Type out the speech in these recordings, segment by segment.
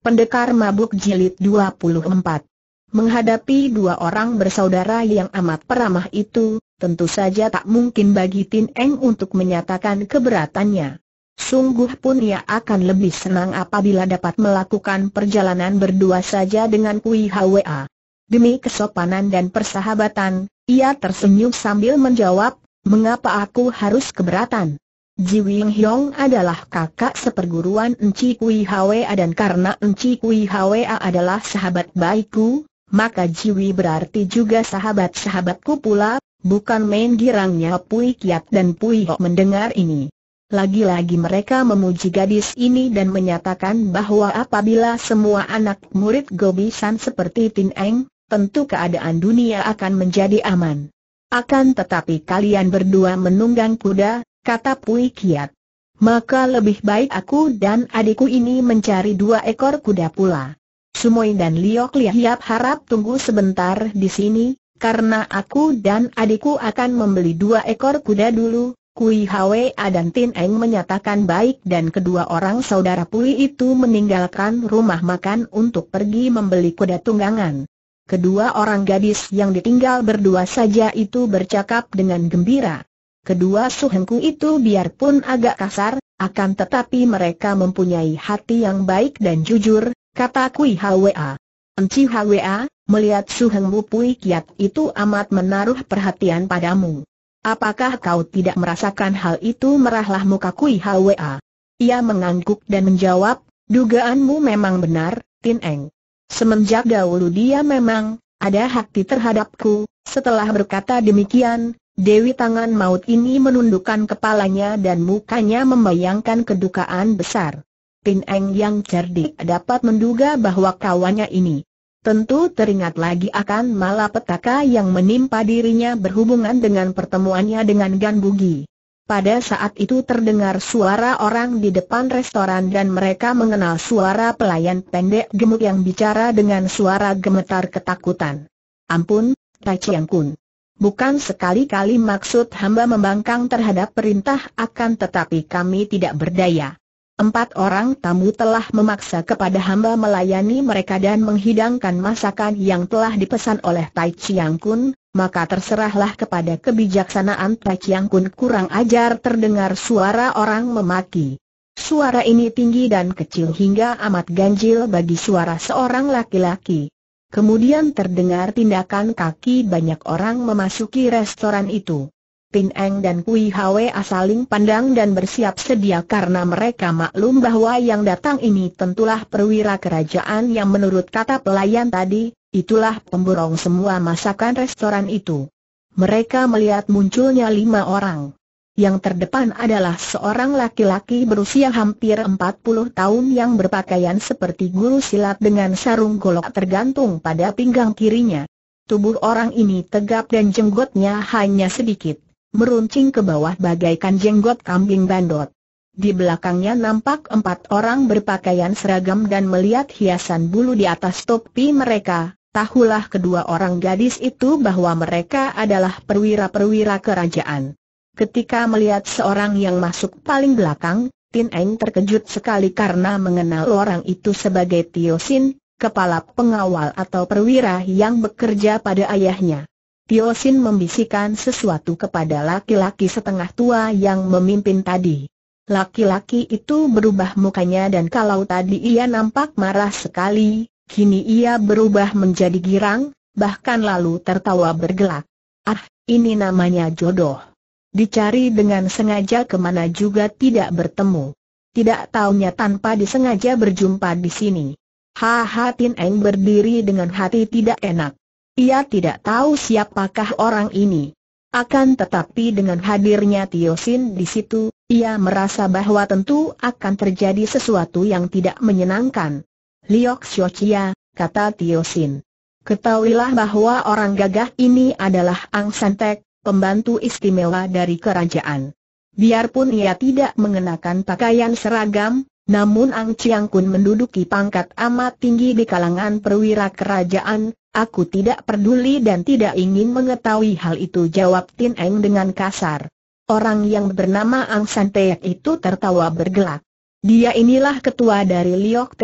Pendekar Mabuk Jilid 24 Menghadapi dua orang bersaudara yang amat peramah itu, tentu saja tak mungkin bagi Tin Eng untuk menyatakan keberatannya. Sungguh pun ia akan lebih senang apabila dapat melakukan perjalanan berdua saja dengan Kui Hwa. Demi kesopanan dan persahabatan, ia tersenyum sambil menjawab, mengapa aku harus keberatan? Ji Wing Hyong adalah kakak seperguruan Enci Kui Hwa dan karena Enci Kui Hwa adalah sahabat baikku, maka Jiwi berarti juga sahabat-sahabatku pula, bukan main girangnya Pui Kiat dan Pui Ho mendengar ini. Lagi-lagi mereka memuji gadis ini dan menyatakan bahwa apabila semua anak murid Gobisan seperti Tin Eng, tentu keadaan dunia akan menjadi aman. Akan tetapi kalian berdua menunggang kuda, kata Pui Kiat. Maka lebih baik aku dan adikku ini mencari dua ekor kuda pula. Sumoy dan Liok Liap harap tunggu sebentar di sini, karena aku dan adikku akan membeli dua ekor kuda dulu. Kui Hwa dan Tin Eng menyatakan baik dan kedua orang saudara Pui itu meninggalkan rumah makan untuk pergi membeli kuda tunggangan. Kedua orang gadis yang ditinggal berdua saja itu bercakap dengan gembira. Kedua suhengku itu biarpun agak kasar, akan tetapi mereka mempunyai hati yang baik dan jujur, kata Kui Hwa. Enci Hwa, melihat suhengmu Pui Kiat itu amat menaruh perhatian padamu. Apakah kau tidak merasakan hal itu merahlah muka Kui Hwa? Ia mengangguk dan menjawab, dugaanmu memang benar, Tin Eng. Semenjak dahulu dia memang ada hati terhadapku, setelah berkata demikian, Dewi Tangan Maut ini menundukkan kepalanya dan mukanya membayangkan kedukaan besar. Pin Eng yang cerdik dapat menduga bahwa kawannya ini tentu teringat lagi akan malapetaka yang menimpa dirinya berhubungan dengan pertemuannya dengan Gan Bugi. Pada saat itu terdengar suara orang di depan restoran dan mereka mengenal suara pelayan pendek gemuk yang bicara dengan suara gemetar ketakutan. Ampun, Tai Chiang Kun. Bukan sekali-kali maksud hamba membangkang terhadap perintah akan tetapi kami tidak berdaya. Empat orang tamu telah memaksa kepada hamba melayani mereka dan menghidangkan masakan yang telah dipesan oleh Tai Chiang Kun, maka terserahlah kepada kebijaksanaan Tai Chiang Kun kurang ajar terdengar suara orang memaki. Suara ini tinggi dan kecil hingga amat ganjil bagi suara seorang laki-laki. Kemudian terdengar tindakan kaki banyak orang memasuki restoran itu. Pin Eng dan Kui Hwe asaling pandang dan bersiap sedia karena mereka maklum bahwa yang datang ini tentulah perwira kerajaan yang menurut kata pelayan tadi, itulah pemborong semua masakan restoran itu. Mereka melihat munculnya lima orang. Yang terdepan adalah seorang laki-laki berusia hampir 40 tahun yang berpakaian seperti guru silat dengan sarung golok tergantung pada pinggang kirinya. Tubuh orang ini tegap dan jenggotnya hanya sedikit, meruncing ke bawah bagaikan jenggot kambing bandot. Di belakangnya nampak empat orang berpakaian seragam dan melihat hiasan bulu di atas topi mereka. Tahulah kedua orang gadis itu bahwa mereka adalah perwira-perwira kerajaan. Ketika melihat seorang yang masuk paling belakang, Tin Eng terkejut sekali karena mengenal orang itu sebagai Tio Sin, kepala pengawal atau perwira yang bekerja pada ayahnya. Tio Sin membisikkan sesuatu kepada laki-laki setengah tua yang memimpin tadi. Laki-laki itu berubah mukanya dan kalau tadi ia nampak marah sekali, kini ia berubah menjadi girang, bahkan lalu tertawa bergelak. Ah, ini namanya jodoh. Dicari dengan sengaja kemana juga tidak bertemu. Tidak taunya tanpa disengaja berjumpa di sini. Haha Tin Eng berdiri dengan hati tidak enak. Ia tidak tahu siapakah orang ini. Akan tetapi dengan hadirnya Tio Sin di situ, ia merasa bahwa tentu akan terjadi sesuatu yang tidak menyenangkan. Liok Chia, kata Tio Sin. Ketahuilah bahwa orang gagah ini adalah Ang Santek, pembantu istimewa dari kerajaan. Biarpun ia tidak mengenakan pakaian seragam, namun Ang Chiang Kun menduduki pangkat amat tinggi di kalangan perwira kerajaan, aku tidak peduli dan tidak ingin mengetahui hal itu jawab Tin Eng dengan kasar. Orang yang bernama Ang San Teak itu tertawa bergelak. Dia inilah ketua dari Liok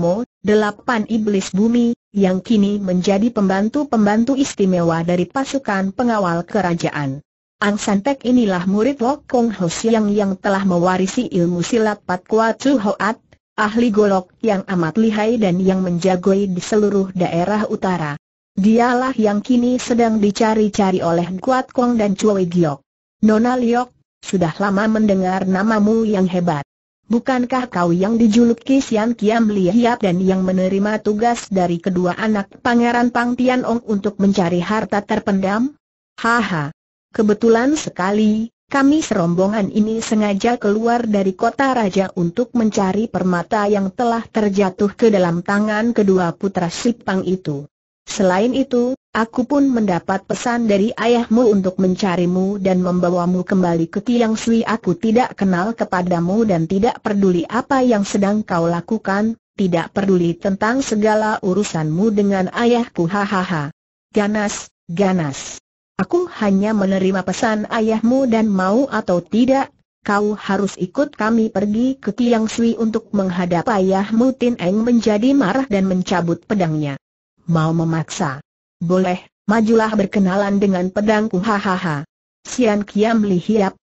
Mo, delapan iblis bumi, yang kini menjadi pembantu-pembantu istimewa dari pasukan pengawal kerajaan. Ang Santek inilah murid Wok Kong Ho Siang yang telah mewarisi ilmu silat Pat Kwa Chu Hoat, ahli golok yang amat lihai dan yang menjagoi di seluruh daerah utara. Dialah yang kini sedang dicari-cari oleh Kuat Kong dan Chue Giok. Nona Liok, sudah lama mendengar namamu yang hebat. Bukankah kau yang dijuluki Sian Kiam Lihiap dan yang menerima tugas dari kedua anak Pangeran Pang Tian Ong untuk mencari harta terpendam? Haha. Kebetulan sekali, kami serombongan ini sengaja keluar dari kota raja untuk mencari permata yang telah terjatuh ke dalam tangan kedua putra Sipang itu. Selain itu, aku pun mendapat pesan dari ayahmu untuk mencarimu dan membawamu kembali ke Tiang Sui. Aku tidak kenal kepadamu dan tidak peduli apa yang sedang kau lakukan, tidak peduli tentang segala urusanmu dengan ayahku. Hahaha. Ganas, ganas. Aku hanya menerima pesan ayahmu dan mau atau tidak, kau harus ikut kami pergi ke Tiang Sui untuk menghadap ayahmu Tin Eng menjadi marah dan mencabut pedangnya mau memaksa. Boleh, majulah berkenalan dengan pedangku hahaha. Sian Kiam Li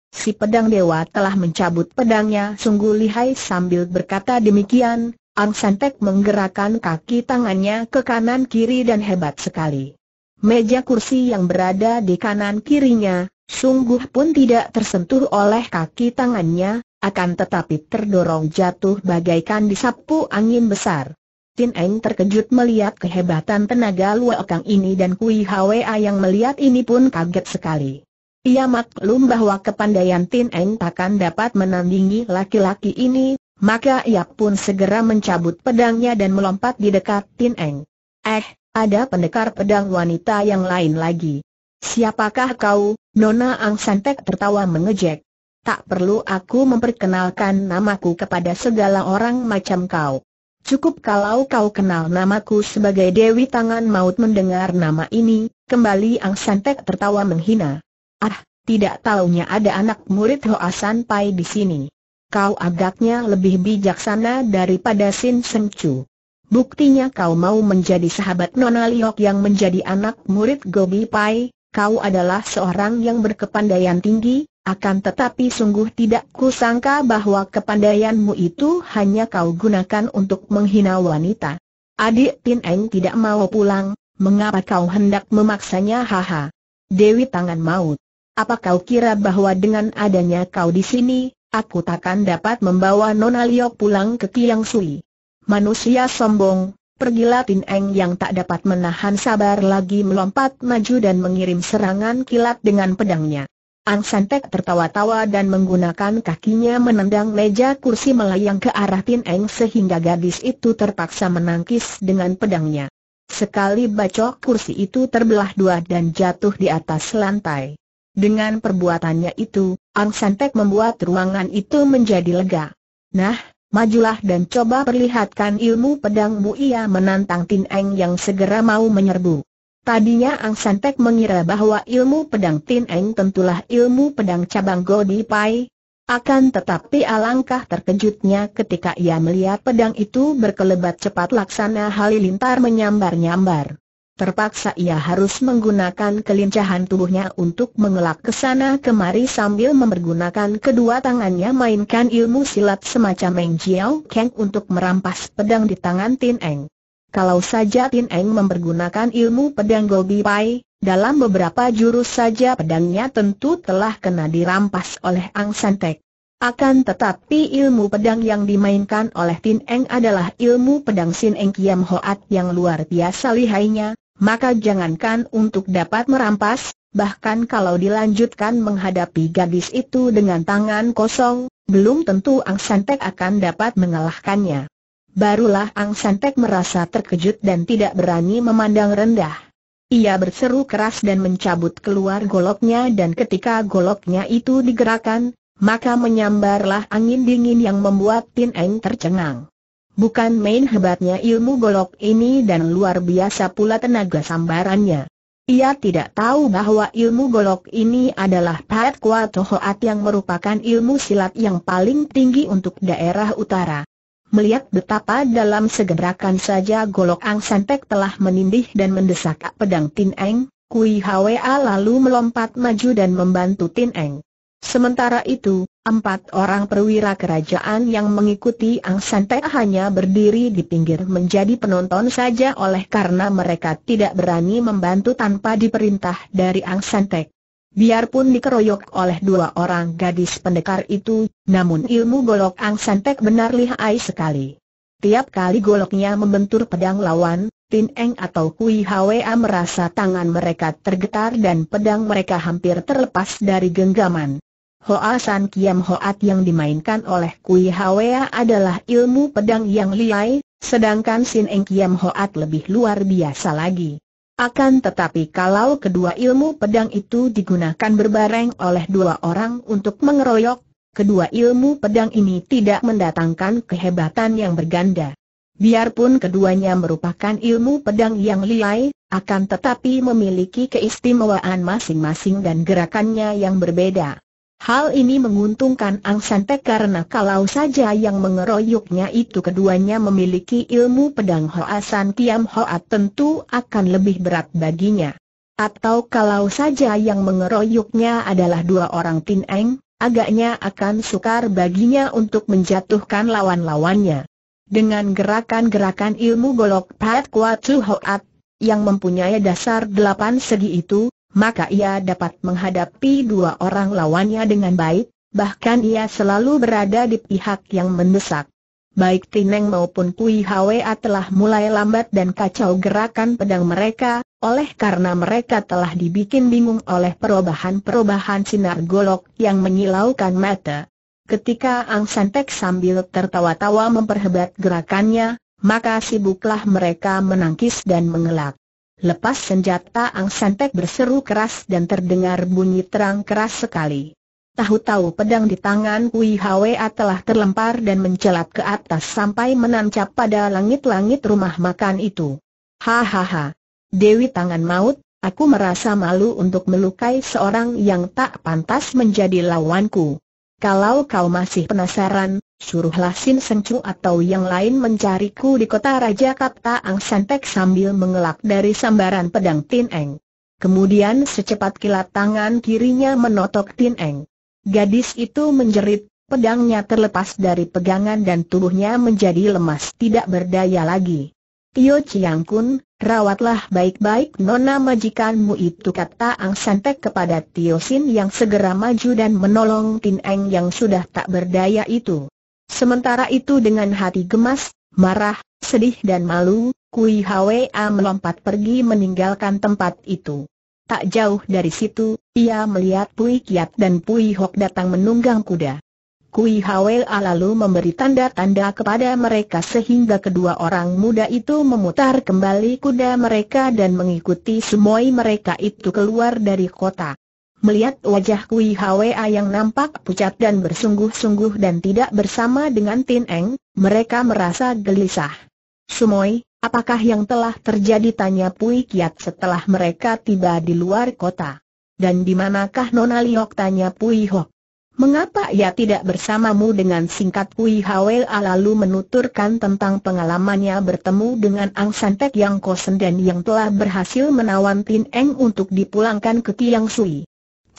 si pedang dewa telah mencabut pedangnya sungguh lihai sambil berkata demikian, Ang Santek menggerakkan kaki tangannya ke kanan kiri dan hebat sekali. Meja kursi yang berada di kanan kirinya, sungguh pun tidak tersentuh oleh kaki tangannya, akan tetapi terdorong jatuh bagaikan disapu angin besar. Tin Eng terkejut melihat kehebatan tenaga Luokang ini dan Kui Hwa yang melihat ini pun kaget sekali. Ia maklum bahwa kepandaian Tin Eng takkan dapat menandingi laki-laki ini, maka ia pun segera mencabut pedangnya dan melompat di dekat Tin Eng. Eh, ada pendekar pedang wanita yang lain lagi. Siapakah kau? Nona Ang Santek tertawa mengejek. Tak perlu aku memperkenalkan namaku kepada segala orang macam kau. Cukup kalau kau kenal namaku sebagai Dewi Tangan Maut mendengar nama ini, kembali Ang Santek tertawa menghina. Ah, tidak taunya ada anak murid Hoa Pai di sini. Kau agaknya lebih bijaksana daripada Sin Seng Chu. Buktinya kau mau menjadi sahabat Nona Liok yang menjadi anak murid Gobi Pai, kau adalah seorang yang berkepandaian tinggi, akan tetapi sungguh tidak kusangka bahwa kepandaianmu itu hanya kau gunakan untuk menghina wanita. Adik Tin Eng tidak mau pulang, mengapa kau hendak memaksanya haha? Dewi tangan maut. Apa kau kira bahwa dengan adanya kau di sini, aku takkan dapat membawa Nona Liok pulang ke Kiang Sui? Manusia sombong, Pergilah Tin Eng yang tak dapat menahan sabar lagi melompat maju dan mengirim serangan kilat dengan pedangnya. Santek tertawa-tawa dan menggunakan kakinya menendang meja kursi melayang ke arah Tin Eng sehingga gadis itu terpaksa menangkis dengan pedangnya. Sekali bacok kursi itu terbelah dua dan jatuh di atas lantai. Dengan perbuatannya itu, Santek membuat ruangan itu menjadi lega. Nah, majulah dan coba perlihatkan ilmu pedangmu ia menantang Tin Eng yang segera mau menyerbu. Tadinya Ang Santek mengira bahwa ilmu pedang Tin Eng tentulah ilmu pedang cabang Godi Pai. Akan tetapi alangkah terkejutnya ketika ia melihat pedang itu berkelebat cepat laksana halilintar menyambar-nyambar. Terpaksa ia harus menggunakan kelincahan tubuhnya untuk mengelak ke sana kemari sambil mempergunakan kedua tangannya mainkan ilmu silat semacam Meng Jiao Kang untuk merampas pedang di tangan Tin Eng. Kalau saja Tin Eng mempergunakan ilmu pedang Gobi Pai, dalam beberapa jurus saja pedangnya tentu telah kena dirampas oleh Ang Tek. Akan tetapi ilmu pedang yang dimainkan oleh Tin Eng adalah ilmu pedang Sin Eng Kiam Hoat yang luar biasa lihainya, maka jangankan untuk dapat merampas, bahkan kalau dilanjutkan menghadapi gadis itu dengan tangan kosong, belum tentu Ang Tek akan dapat mengalahkannya. Barulah Ang San Pek merasa terkejut dan tidak berani memandang rendah. Ia berseru keras dan mencabut keluar goloknya dan ketika goloknya itu digerakkan, maka menyambarlah angin dingin yang membuat Tin Eng tercengang. Bukan main hebatnya ilmu golok ini dan luar biasa pula tenaga sambarannya. Ia tidak tahu bahwa ilmu golok ini adalah Pat Kwa Tohoat yang merupakan ilmu silat yang paling tinggi untuk daerah utara melihat betapa dalam segerakan saja golok Ang Santek telah menindih dan mendesak pedang Tin Eng, Kui Hwa lalu melompat maju dan membantu Tin Eng. Sementara itu, empat orang perwira kerajaan yang mengikuti Ang Santek hanya berdiri di pinggir menjadi penonton saja oleh karena mereka tidak berani membantu tanpa diperintah dari Ang Santek. Biarpun dikeroyok oleh dua orang gadis pendekar itu, namun ilmu golok Ang Santek benar lihai sekali. Tiap kali goloknya membentur pedang lawan, Tin Eng atau Kui Hwa merasa tangan mereka tergetar dan pedang mereka hampir terlepas dari genggaman. Hoa San Kiam Hoat yang dimainkan oleh Kui Hwa adalah ilmu pedang yang lihai, sedangkan Sin Eng Kiam Hoat lebih luar biasa lagi. Akan tetapi kalau kedua ilmu pedang itu digunakan berbareng oleh dua orang untuk mengeroyok, kedua ilmu pedang ini tidak mendatangkan kehebatan yang berganda. Biarpun keduanya merupakan ilmu pedang yang liai, akan tetapi memiliki keistimewaan masing-masing dan gerakannya yang berbeda. Hal ini menguntungkan Ang Santek karena kalau saja yang mengeroyoknya itu keduanya memiliki ilmu pedang Hoasan Kiam Hoat tentu akan lebih berat baginya. Atau kalau saja yang mengeroyoknya adalah dua orang Tin Eng, agaknya akan sukar baginya untuk menjatuhkan lawan-lawannya. Dengan gerakan-gerakan ilmu golok Pat Kwa Tu Hoat, yang mempunyai dasar delapan segi itu, maka ia dapat menghadapi dua orang lawannya dengan baik, bahkan ia selalu berada di pihak yang mendesak. Baik Tineng maupun Kui Hwa telah mulai lambat dan kacau gerakan pedang mereka, oleh karena mereka telah dibikin bingung oleh perubahan-perubahan sinar golok yang menyilaukan mata. Ketika Ang Santek sambil tertawa-tawa memperhebat gerakannya, maka sibuklah mereka menangkis dan mengelak. Lepas senjata Ang Santek berseru keras dan terdengar bunyi terang keras sekali. Tahu-tahu pedang di tangan Kui Hwa telah terlempar dan mencelat ke atas sampai menancap pada langit-langit rumah makan itu. Hahaha. Dewi tangan maut, aku merasa malu untuk melukai seorang yang tak pantas menjadi lawanku. Kalau kau masih penasaran, suruhlah Sin Sengcu atau yang lain mencariku di kota Raja kata Ang Santek sambil mengelak dari sambaran pedang Tin Eng. Kemudian secepat kilat tangan kirinya menotok Tin Eng. Gadis itu menjerit, pedangnya terlepas dari pegangan dan tubuhnya menjadi lemas tidak berdaya lagi. Tio Chiang Kun, Rawatlah baik-baik nona majikanmu itu kata Ang Santek kepada Tio Sin yang segera maju dan menolong Tin Eng yang sudah tak berdaya itu. Sementara itu dengan hati gemas, marah, sedih dan malu, Kui Hwa melompat pergi meninggalkan tempat itu. Tak jauh dari situ, ia melihat Pui Kiat dan Pui Hok datang menunggang kuda. Kui Hwa lalu memberi tanda-tanda kepada mereka sehingga kedua orang muda itu memutar kembali kuda mereka dan mengikuti semua mereka itu keluar dari kota. Melihat wajah Kui Hwa yang nampak pucat dan bersungguh-sungguh dan tidak bersama dengan Tin Eng, mereka merasa gelisah. Sumoi, apakah yang telah terjadi tanya Pui Kiat setelah mereka tiba di luar kota? Dan di manakah Nona Liok tanya Pui Hok? Mengapa ia tidak bersamamu dengan singkat Kui Hwa lalu menuturkan tentang pengalamannya bertemu dengan Ang San Pek Yang Kosen dan yang telah berhasil menawan Tin Eng untuk dipulangkan ke Tiang Sui.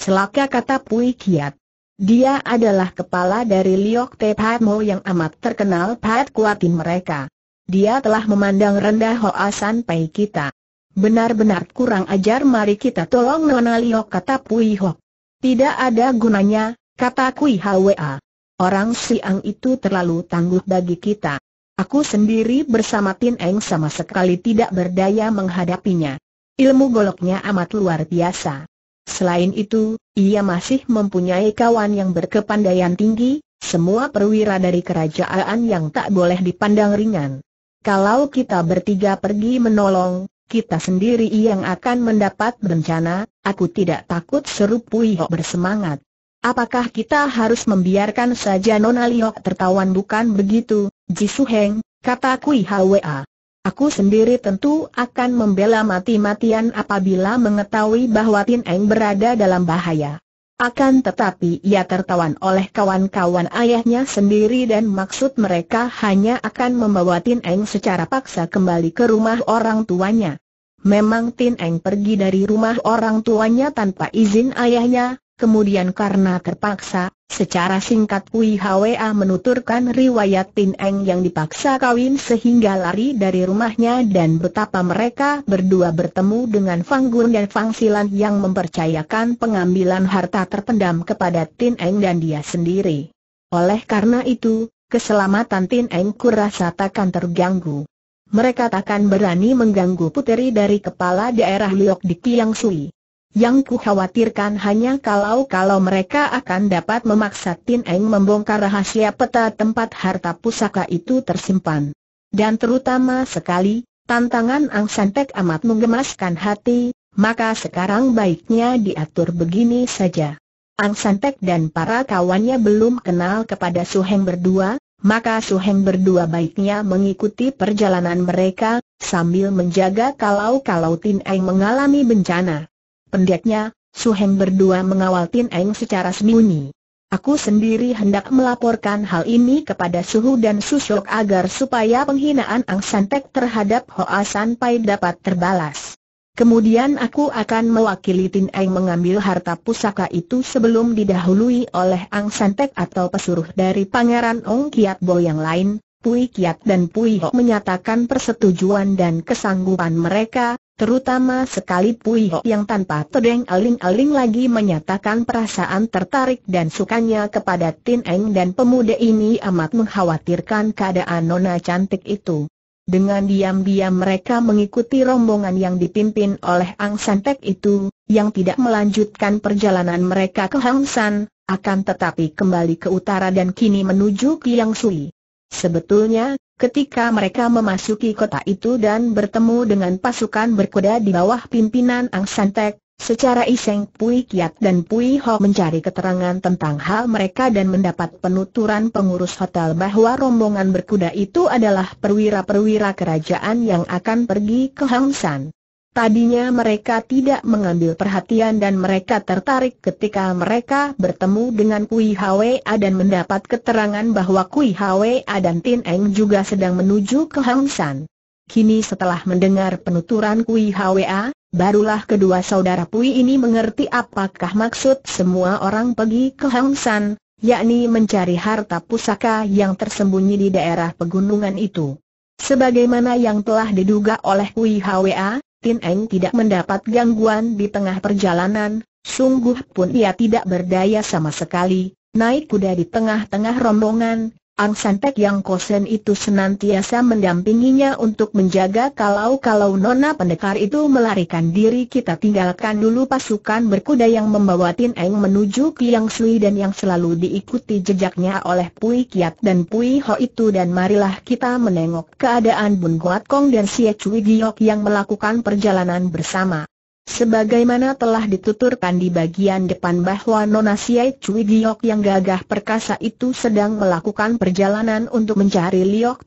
Selaka kata Pui Kiat. Dia adalah kepala dari Liok Te Pat Mo yang amat terkenal Pat Kuatin mereka. Dia telah memandang rendah Hoa San Pai kita. Benar-benar kurang ajar mari kita tolong Nona Liok kata Pui Hok. Tidak ada gunanya, Kata Kui Hwa. Orang Siang itu terlalu tangguh bagi kita. Aku sendiri bersama Tin Eng sama sekali tidak berdaya menghadapinya. Ilmu goloknya amat luar biasa. Selain itu, ia masih mempunyai kawan yang berkepandaian tinggi, semua perwira dari kerajaan yang tak boleh dipandang ringan. Kalau kita bertiga pergi menolong, kita sendiri yang akan mendapat bencana, aku tidak takut seru Puyo bersemangat. Apakah kita harus membiarkan saja Nona Liok tertawan bukan begitu, Su Heng, kata Kui Hwa. Aku sendiri tentu akan membela mati-matian apabila mengetahui bahwa Tin Eng berada dalam bahaya. Akan tetapi ia tertawan oleh kawan-kawan ayahnya sendiri dan maksud mereka hanya akan membawa Tin Eng secara paksa kembali ke rumah orang tuanya. Memang Tin Eng pergi dari rumah orang tuanya tanpa izin ayahnya, Kemudian karena terpaksa, secara singkat Wei Hwa menuturkan riwayat Tin Eng yang dipaksa kawin sehingga lari dari rumahnya dan betapa mereka berdua bertemu dengan Fang Gun dan Fang Silan yang mempercayakan pengambilan harta terpendam kepada Tin Eng dan dia sendiri. Oleh karena itu, keselamatan Tin Eng kurasa takkan terganggu. Mereka takkan berani mengganggu puteri dari kepala daerah Liok di Kiang Sui. Yang ku khawatirkan hanya kalau-kalau mereka akan dapat memaksa Tin Eng membongkar rahasia peta tempat harta pusaka itu tersimpan. Dan terutama sekali, tantangan Ang Santek amat menggemaskan hati, maka sekarang baiknya diatur begini saja. Ang Santek dan para kawannya belum kenal kepada Suheng berdua, maka Suheng berdua baiknya mengikuti perjalanan mereka, sambil menjaga kalau-kalau Tin Eng mengalami bencana. Pendeknya, Su Heng berdua mengawal Tin Eng secara sembunyi. Aku sendiri hendak melaporkan hal ini kepada Suhu dan Susyok agar supaya penghinaan Ang Santek terhadap Hoa San Pai dapat terbalas. Kemudian aku akan mewakili Tin Eng mengambil harta pusaka itu sebelum didahului oleh Ang Santek atau pesuruh dari Pangeran Ong Kiat Bo yang lain. Pui Kiat dan Pui Ho menyatakan persetujuan dan kesanggupan mereka, Terutama sekali Pui Ho yang tanpa tedeng aling-aling lagi menyatakan perasaan tertarik dan sukanya kepada Tin Eng dan pemuda ini amat mengkhawatirkan keadaan nona cantik itu. Dengan diam-diam mereka mengikuti rombongan yang dipimpin oleh Ang San Tek itu, yang tidak melanjutkan perjalanan mereka ke Hang San, akan tetapi kembali ke utara dan kini menuju Kiang Sui. Sebetulnya, Ketika mereka memasuki kota itu dan bertemu dengan pasukan berkuda di bawah pimpinan Ang Santek, secara iseng Pui Kiat dan Pui Ho mencari keterangan tentang hal mereka dan mendapat penuturan pengurus hotel bahwa rombongan berkuda itu adalah perwira-perwira kerajaan yang akan pergi ke Hang San. Tadinya mereka tidak mengambil perhatian dan mereka tertarik ketika mereka bertemu dengan Kui Hwa dan mendapat keterangan bahwa Kui Hwa dan Tin Eng juga sedang menuju ke Hang San. Kini setelah mendengar penuturan Kui Hwa, barulah kedua saudara Pui ini mengerti apakah maksud semua orang pergi ke Hang San, yakni mencari harta pusaka yang tersembunyi di daerah pegunungan itu. Sebagaimana yang telah diduga oleh Kui Hwa, Tin Eng tidak mendapat gangguan di tengah perjalanan, sungguh pun ia tidak berdaya sama sekali, naik kuda di tengah-tengah rombongan, Ansantek yang kosen itu senantiasa mendampinginya untuk menjaga kalau-kalau nona pendekar itu melarikan diri kita tinggalkan dulu pasukan berkuda yang membawa Tin Eng menuju Kiang Sui dan yang selalu diikuti jejaknya oleh Pui Kiat dan Pui Ho itu dan marilah kita menengok keadaan Bun Guat Kong dan Sia Cui Giok yang melakukan perjalanan bersama. Sebagaimana telah dituturkan di bagian depan bahwa Nona Siai Cui Giok yang gagah perkasa itu sedang melakukan perjalanan untuk mencari Liok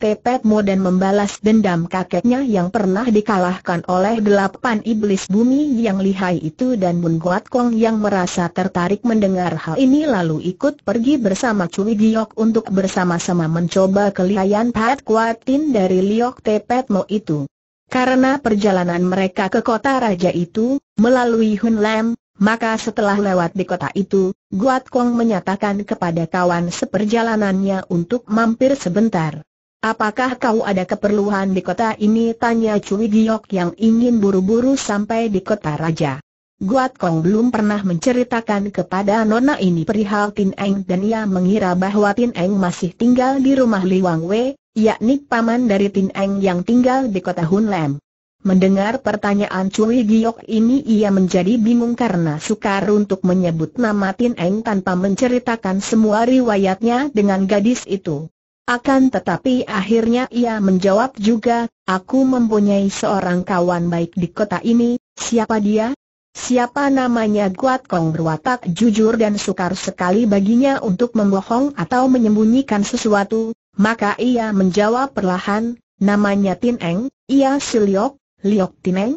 Mo dan membalas dendam kakeknya yang pernah dikalahkan oleh delapan iblis bumi yang lihai itu dan Bun Guat Kong yang merasa tertarik mendengar hal ini lalu ikut pergi bersama Cui Giok untuk bersama-sama mencoba kelihayan Pat Kuatin dari Liok Mo itu. Karena perjalanan mereka ke kota raja itu, melalui Hun Lam, maka setelah lewat di kota itu, Guat Kong menyatakan kepada kawan seperjalanannya untuk mampir sebentar. Apakah kau ada keperluan di kota ini? Tanya Cui Giok yang ingin buru-buru sampai di kota raja. Guat Kong belum pernah menceritakan kepada Nona ini perihal Tin Eng dan ia mengira bahwa Tin Eng masih tinggal di rumah Liwang Wei, yakni paman dari Tin Eng yang tinggal di kota Hun Lam. Mendengar pertanyaan Cui Giok ini ia menjadi bingung karena sukar untuk menyebut nama Tin Eng tanpa menceritakan semua riwayatnya dengan gadis itu. Akan tetapi akhirnya ia menjawab juga, aku mempunyai seorang kawan baik di kota ini, siapa dia? Siapa namanya Guat Kong berwatak jujur dan sukar sekali baginya untuk membohong atau menyembunyikan sesuatu, maka ia menjawab perlahan, namanya Tin Eng, ia si Liok, Liok Tin Eng.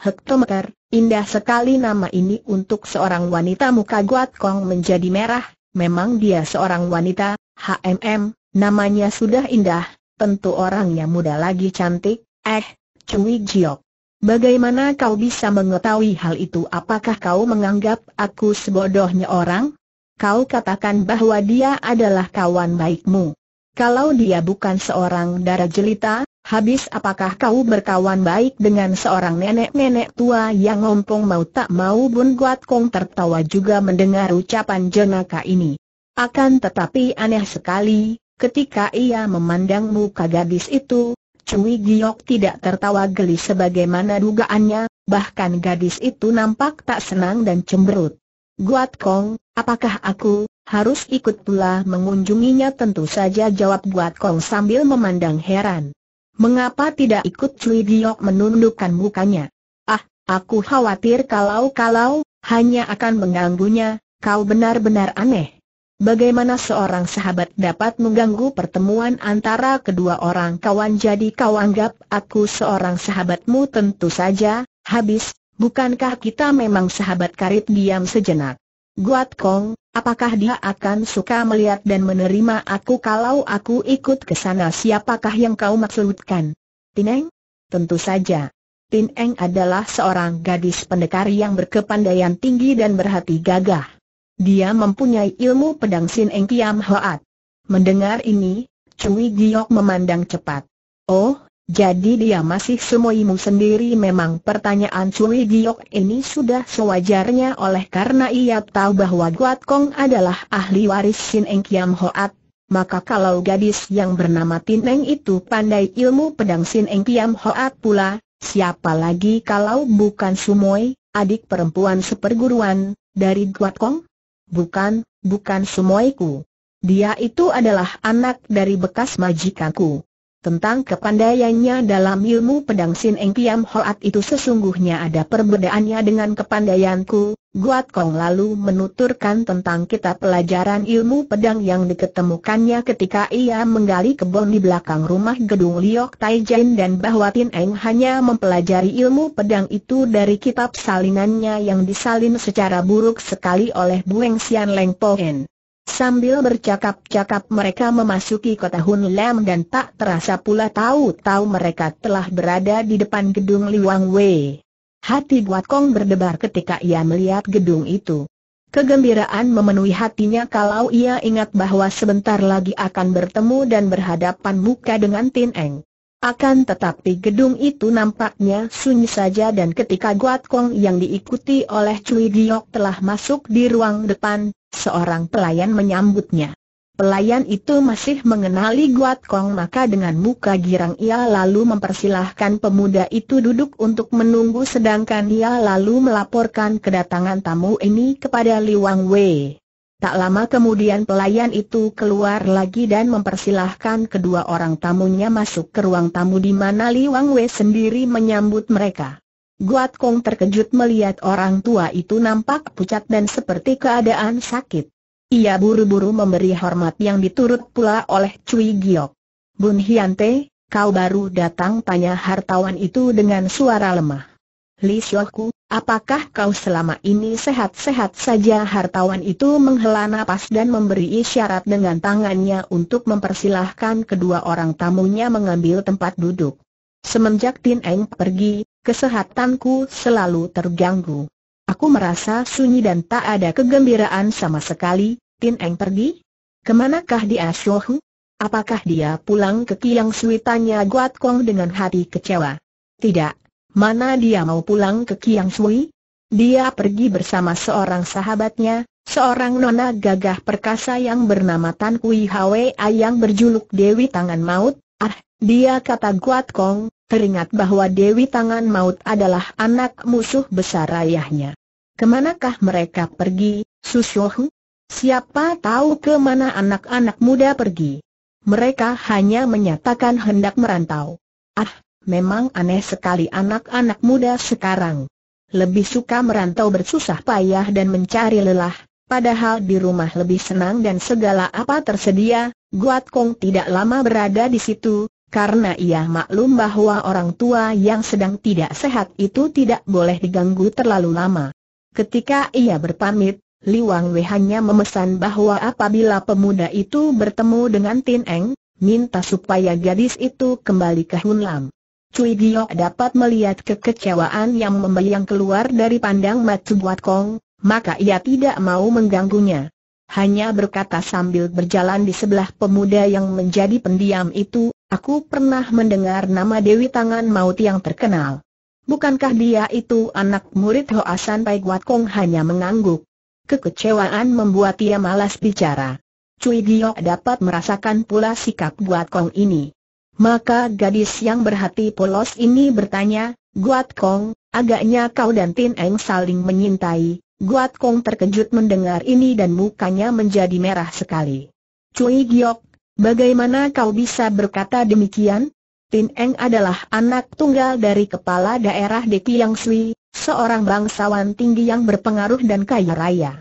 Hektometer, indah sekali nama ini untuk seorang wanita muka Guat Kong menjadi merah, memang dia seorang wanita, HMM, namanya sudah indah, tentu orangnya muda lagi cantik, eh, Cui Jiok. Bagaimana kau bisa mengetahui hal itu? Apakah kau menganggap aku sebodohnya orang? Kau katakan bahwa dia adalah kawan baikmu. Kalau dia bukan seorang darah jelita, habis apakah kau berkawan baik dengan seorang nenek-nenek tua yang ngompong mau tak mau Bun Guat Kong tertawa juga mendengar ucapan jenaka ini. Akan tetapi aneh sekali, ketika ia memandang muka gadis itu, Cui Giok tidak tertawa geli sebagaimana dugaannya, bahkan gadis itu nampak tak senang dan cemberut. Guat Kong, apakah aku, harus ikut pula mengunjunginya tentu saja jawab Guat Kong sambil memandang heran. Mengapa tidak ikut Cui Giok menundukkan mukanya? Ah, aku khawatir kalau-kalau, hanya akan mengganggunya, kau benar-benar aneh. Bagaimana seorang sahabat dapat mengganggu pertemuan antara kedua orang kawan jadi kau anggap aku seorang sahabatmu tentu saja, habis, bukankah kita memang sahabat karib diam sejenak. Guat Kong, apakah dia akan suka melihat dan menerima aku kalau aku ikut ke sana siapakah yang kau maksudkan? Tineng? Tentu saja. Tin Eng adalah seorang gadis pendekar yang berkepandaian tinggi dan berhati gagah. Dia mempunyai ilmu pedang Sin Eng Kiam Hoat. Mendengar ini, Cui Giok memandang cepat. Oh, jadi dia masih semuimu sendiri memang pertanyaan Cui Giok ini sudah sewajarnya oleh karena ia tahu bahwa Guat Kong adalah ahli waris Sin Eng Kiam Hoat. Maka kalau gadis yang bernama Tin Tineng itu pandai ilmu pedang Sin Eng Kiam Hoat pula, siapa lagi kalau bukan Sumoi, adik perempuan seperguruan, dari Guat Kong? Bukan, bukan sumoiku. Dia itu adalah anak dari bekas majikanku. Tentang kepandaiannya dalam ilmu pedang Sin Eng Kiam Hoat itu sesungguhnya ada perbedaannya dengan kepandaianku, Guat Kong lalu menuturkan tentang kitab pelajaran ilmu pedang yang diketemukannya ketika ia menggali kebun di belakang rumah gedung Liok Tai Jin dan bahwa Tin Eng hanya mempelajari ilmu pedang itu dari kitab salinannya yang disalin secara buruk sekali oleh Bueng Sian Leng Poen. Sambil bercakap-cakap mereka memasuki kota Hun Lam dan tak terasa pula tahu-tahu mereka telah berada di depan gedung Liwang Wei. Hati Guat Kong berdebar ketika ia melihat gedung itu. Kegembiraan memenuhi hatinya kalau ia ingat bahwa sebentar lagi akan bertemu dan berhadapan muka dengan Tin Eng. Akan tetapi gedung itu nampaknya sunyi saja dan ketika Guat Kong yang diikuti oleh Cui Giok telah masuk di ruang depan, Seorang pelayan menyambutnya. Pelayan itu masih mengenali Guat Kong maka dengan muka girang ia lalu mempersilahkan pemuda itu duduk untuk menunggu sedangkan ia lalu melaporkan kedatangan tamu ini kepada Li Wang Wei. Tak lama kemudian pelayan itu keluar lagi dan mempersilahkan kedua orang tamunya masuk ke ruang tamu di mana Li Wang Wei sendiri menyambut mereka. Guat Kong terkejut melihat orang tua itu nampak pucat dan seperti keadaan sakit. Ia buru-buru memberi hormat yang diturut pula oleh Cui Giok. Bun Hyante, kau baru datang tanya hartawan itu dengan suara lemah. Li Xiaoku, apakah kau selama ini sehat-sehat saja hartawan itu menghela napas dan memberi isyarat dengan tangannya untuk mempersilahkan kedua orang tamunya mengambil tempat duduk. Semenjak Tin Eng pergi, kesehatanku selalu terganggu. Aku merasa sunyi dan tak ada kegembiraan sama sekali, Tin Eng pergi? Kemanakah dia Shohu? Apakah dia pulang ke Kiang Sui? Tanya Guat Kong dengan hati kecewa. Tidak, mana dia mau pulang ke Kiang Sui? Dia pergi bersama seorang sahabatnya, seorang nona gagah perkasa yang bernama Tan Kui Hwa yang berjuluk Dewi Tangan Maut. Ah, dia kata Guat Kong, teringat bahwa Dewi Tangan Maut adalah anak musuh besar ayahnya. Kemanakah mereka pergi, Susyohu? Siapa tahu ke mana anak-anak muda pergi. Mereka hanya menyatakan hendak merantau. Ah, memang aneh sekali anak-anak muda sekarang. Lebih suka merantau bersusah payah dan mencari lelah, padahal di rumah lebih senang dan segala apa tersedia. Guat Kong tidak lama berada di situ, karena ia maklum bahwa orang tua yang sedang tidak sehat itu tidak boleh diganggu terlalu lama. Ketika ia berpamit, Li Wang Wei hanya memesan bahwa apabila pemuda itu bertemu dengan Tin Eng, minta supaya gadis itu kembali ke Hun Lam. Cui Giok dapat melihat kekecewaan yang membayang keluar dari pandang Matsu Buat Kong, maka ia tidak mau mengganggunya. Hanya berkata sambil berjalan di sebelah pemuda yang menjadi pendiam itu, Aku pernah mendengar nama Dewi Tangan Maut yang terkenal. Bukankah dia itu anak murid Hoasan Pai Guat Kong hanya mengangguk. Kekecewaan membuat ia malas bicara. Cui Giok dapat merasakan pula sikap Guat Kong ini. Maka gadis yang berhati polos ini bertanya, Guat Kong, agaknya kau dan Tin Eng saling menyintai. Guat Kong terkejut mendengar ini dan mukanya menjadi merah sekali. Cui Giok, Bagaimana kau bisa berkata demikian? Tin Eng adalah anak tunggal dari kepala daerah Kiang Sui, seorang bangsawan tinggi yang berpengaruh dan kaya raya.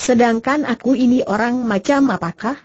Sedangkan aku ini orang macam apakah?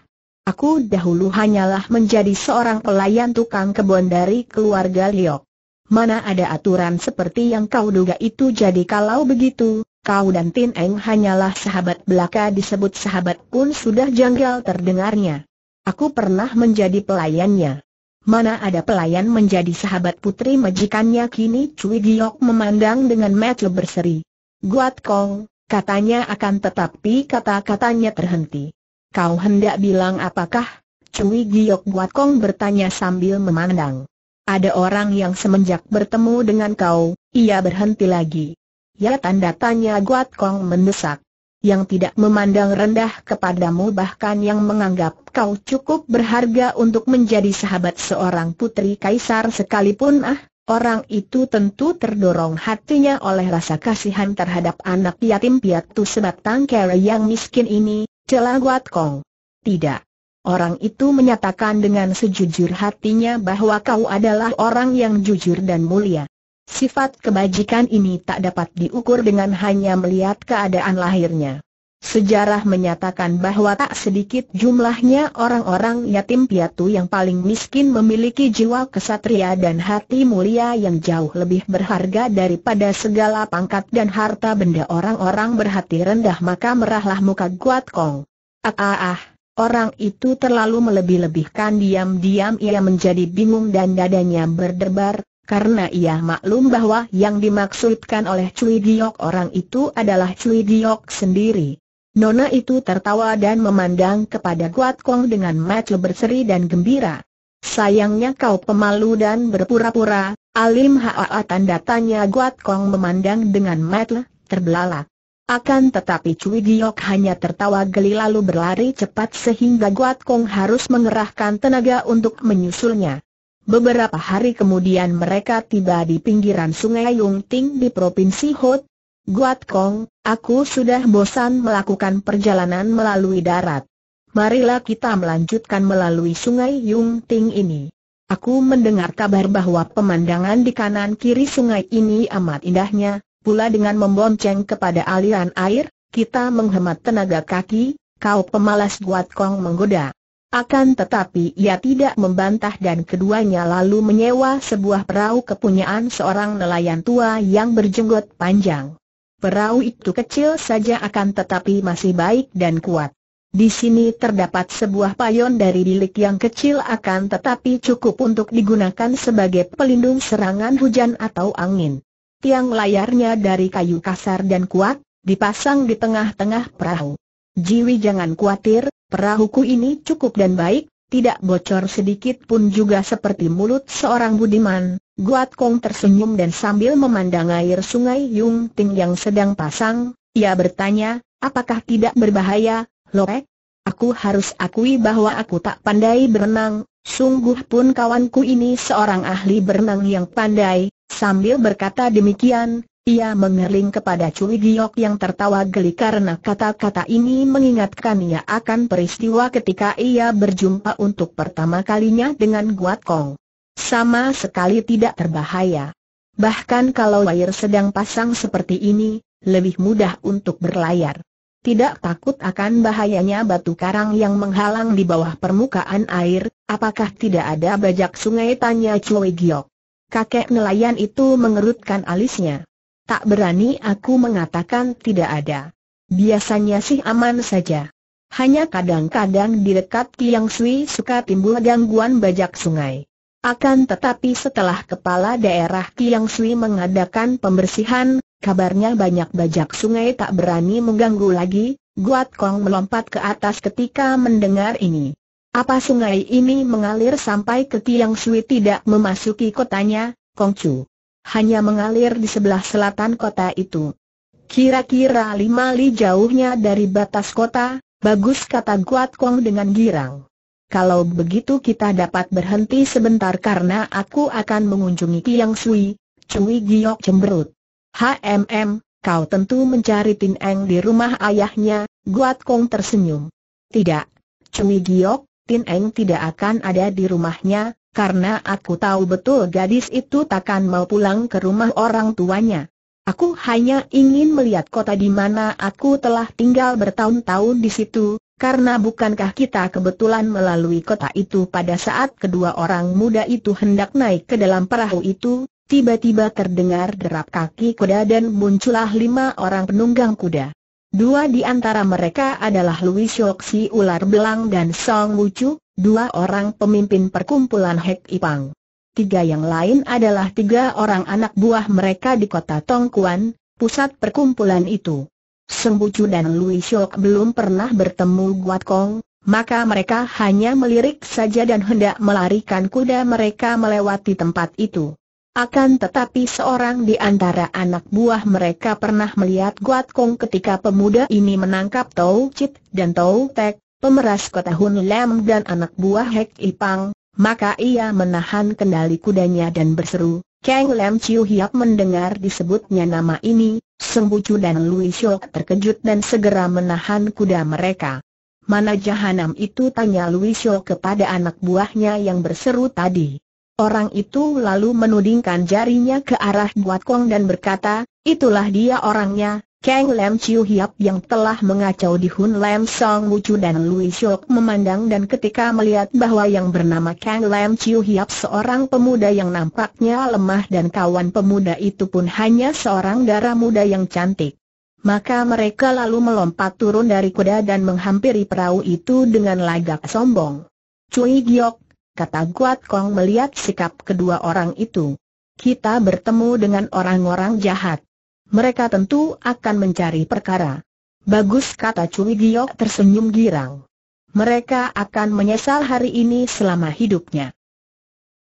Aku dahulu hanyalah menjadi seorang pelayan tukang kebun dari keluarga Liok. Mana ada aturan seperti yang kau duga itu jadi kalau begitu, kau dan Tin Eng hanyalah sahabat belaka disebut sahabat pun sudah janggal terdengarnya. Aku pernah menjadi pelayannya. Mana ada pelayan menjadi sahabat putri majikannya kini Cui Giok memandang dengan mata berseri. Guat Kong, katanya akan tetapi kata-katanya terhenti. Kau hendak bilang apakah? Cui Giok Guat Kong bertanya sambil memandang. Ada orang yang semenjak bertemu dengan kau, ia berhenti lagi. Ya tanda tanya Guat Kong mendesak yang tidak memandang rendah kepadamu bahkan yang menganggap kau cukup berharga untuk menjadi sahabat seorang putri kaisar sekalipun ah, orang itu tentu terdorong hatinya oleh rasa kasihan terhadap anak yatim piatu sebatang kera yang miskin ini, celah Guat Kong. Tidak. Orang itu menyatakan dengan sejujur hatinya bahwa kau adalah orang yang jujur dan mulia. Sifat kebajikan ini tak dapat diukur dengan hanya melihat keadaan lahirnya. Sejarah menyatakan bahwa tak sedikit jumlahnya orang-orang yatim piatu yang paling miskin memiliki jiwa kesatria dan hati mulia yang jauh lebih berharga daripada segala pangkat dan harta benda orang-orang berhati rendah maka merahlah muka Guat Kong. Ah ah ah, orang itu terlalu melebih-lebihkan diam-diam ia menjadi bingung dan dadanya berdebar, karena ia maklum bahwa yang dimaksudkan oleh Cui Giok orang itu adalah Cui Giok sendiri. Nona itu tertawa dan memandang kepada Guat Kong dengan mata berseri dan gembira. Sayangnya kau pemalu dan berpura-pura, alim haa tanda tanya Guat Kong memandang dengan mata terbelalak. Akan tetapi Cui Giok hanya tertawa geli lalu berlari cepat sehingga Guat Kong harus mengerahkan tenaga untuk menyusulnya. Beberapa hari kemudian mereka tiba di pinggiran sungai Yungting di Provinsi Hot. Guat Kong, aku sudah bosan melakukan perjalanan melalui darat. Marilah kita melanjutkan melalui sungai Yungting ini. Aku mendengar kabar bahwa pemandangan di kanan kiri sungai ini amat indahnya, pula dengan membonceng kepada aliran air, kita menghemat tenaga kaki, kau pemalas Guat Kong menggoda. Akan tetapi ia tidak membantah dan keduanya lalu menyewa sebuah perahu kepunyaan seorang nelayan tua yang berjenggot panjang. Perahu itu kecil saja akan tetapi masih baik dan kuat. Di sini terdapat sebuah payon dari bilik yang kecil akan tetapi cukup untuk digunakan sebagai pelindung serangan hujan atau angin. Tiang layarnya dari kayu kasar dan kuat, dipasang di tengah-tengah perahu. Jiwi jangan khawatir, Perahuku ini cukup dan baik, tidak bocor sedikit pun juga seperti mulut seorang budiman. Guat Kong tersenyum dan sambil memandang air sungai Yung Ting yang sedang pasang, ia bertanya, apakah tidak berbahaya, Lopek? Aku harus akui bahwa aku tak pandai berenang, sungguh pun kawanku ini seorang ahli berenang yang pandai. Sambil berkata demikian, ia mengerling kepada Cui Giok yang tertawa geli karena kata-kata ini mengingatkan ia akan peristiwa ketika ia berjumpa untuk pertama kalinya dengan Guat Kong. Sama sekali tidak terbahaya. Bahkan kalau air sedang pasang seperti ini, lebih mudah untuk berlayar. Tidak takut akan bahayanya batu karang yang menghalang di bawah permukaan air, apakah tidak ada bajak sungai tanya Cui Giok. Kakek nelayan itu mengerutkan alisnya. Tak berani aku mengatakan tidak ada. Biasanya sih aman saja. Hanya kadang-kadang di dekat Tiang Sui suka timbul gangguan bajak sungai. Akan tetapi setelah kepala daerah Tiang Sui mengadakan pembersihan, kabarnya banyak bajak sungai tak berani mengganggu lagi, Guat Kong melompat ke atas ketika mendengar ini. Apa sungai ini mengalir sampai ke Tiang Sui tidak memasuki kotanya, Kong Chu? hanya mengalir di sebelah selatan kota itu. Kira-kira lima li jauhnya dari batas kota, bagus kata Guat Kong dengan girang. Kalau begitu kita dapat berhenti sebentar karena aku akan mengunjungi Kiang Sui, Cui Giok cemberut. HMM, kau tentu mencari Tin Eng di rumah ayahnya, Guat Kong tersenyum. Tidak, Cui Giok, Tin Eng tidak akan ada di rumahnya, karena aku tahu betul gadis itu takkan mau pulang ke rumah orang tuanya. Aku hanya ingin melihat kota di mana aku telah tinggal bertahun-tahun di situ, karena bukankah kita kebetulan melalui kota itu pada saat kedua orang muda itu hendak naik ke dalam perahu itu, tiba-tiba terdengar derap kaki kuda dan muncullah lima orang penunggang kuda. Dua di antara mereka adalah Louis Yoxi ular belang dan Song Wucu, dua orang pemimpin perkumpulan Hek Ipang. Tiga yang lain adalah tiga orang anak buah mereka di kota Tongkuan, pusat perkumpulan itu. Sembucu dan Lui Shok belum pernah bertemu Guat Kong, maka mereka hanya melirik saja dan hendak melarikan kuda mereka melewati tempat itu. Akan tetapi seorang di antara anak buah mereka pernah melihat Guat Kong ketika pemuda ini menangkap Tau Chit dan Tau Tek, pemeras kota Hun Lam dan anak buah Hek Ipang, maka ia menahan kendali kudanya dan berseru, Kang Lam Chiu Hiap mendengar disebutnya nama ini, Bucu dan Lui Shok terkejut dan segera menahan kuda mereka. Mana jahanam itu tanya Lui Shok kepada anak buahnya yang berseru tadi. Orang itu lalu menudingkan jarinya ke arah Buat Kong dan berkata, itulah dia orangnya, Kang Lam Chiu Hiap yang telah mengacau di Hun Lam Song Wucu dan Lui Shok memandang dan ketika melihat bahwa yang bernama Kang Lam Chiu Hiap seorang pemuda yang nampaknya lemah dan kawan pemuda itu pun hanya seorang darah muda yang cantik. Maka mereka lalu melompat turun dari kuda dan menghampiri perahu itu dengan lagak sombong. Cui Giok, kata Guat Kong melihat sikap kedua orang itu. Kita bertemu dengan orang-orang jahat mereka tentu akan mencari perkara. Bagus kata Cui Giok tersenyum girang. Mereka akan menyesal hari ini selama hidupnya.